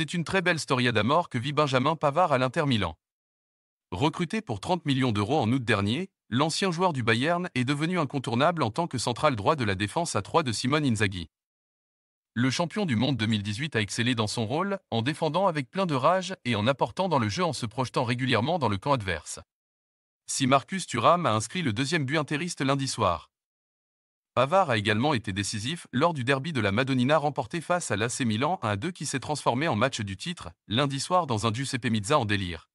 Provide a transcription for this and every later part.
C'est une très belle storia d'amour que vit Benjamin Pavard à l'Inter Milan. Recruté pour 30 millions d'euros en août dernier, l'ancien joueur du Bayern est devenu incontournable en tant que central droit de la défense à 3 de Simone Inzaghi. Le champion du monde 2018 a excellé dans son rôle, en défendant avec plein de rage et en apportant dans le jeu en se projetant régulièrement dans le camp adverse. Si Marcus Thuram a inscrit le deuxième but intériste lundi soir, Pavard a également été décisif lors du derby de la Madonnina remporté face à l'AC Milan 1-2 qui s'est transformé en match du titre, lundi soir dans un Giuseppe Mizza en délire.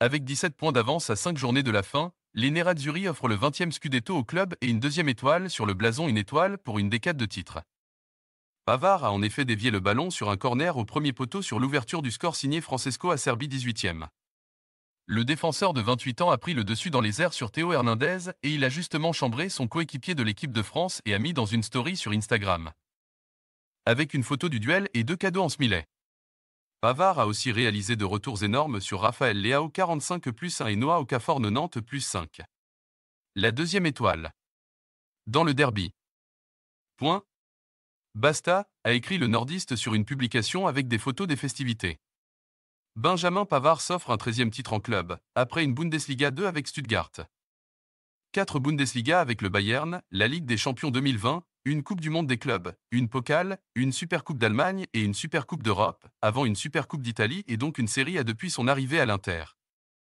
Avec 17 points d'avance à 5 journées de la fin, les Nerazzurri offre le 20e scudetto au club et une deuxième étoile sur le blason une étoile pour une décade de titres. Pavard a en effet dévié le ballon sur un corner au premier poteau sur l'ouverture du score signé Francesco Acerbi 18e. Le défenseur de 28 ans a pris le dessus dans les airs sur Théo Hernandez et il a justement chambré son coéquipier de l'équipe de France et a mis dans une story sur Instagram. Avec une photo du duel et deux cadeaux en smiley. Pavard a aussi réalisé de retours énormes sur Raphaël Leao 45 plus 1 et Noah Okafor 90 plus 5. La deuxième étoile. Dans le derby. Point. Basta, a écrit le nordiste sur une publication avec des photos des festivités. Benjamin Pavard s'offre un 13e titre en club, après une Bundesliga 2 avec Stuttgart. 4 Bundesliga avec le Bayern, la Ligue des Champions 2020, une Coupe du Monde des clubs, une Pokal, une Supercoupe d'Allemagne et une Supercoupe d'Europe, avant une Supercoupe d'Italie et donc une série A depuis son arrivée à l'Inter.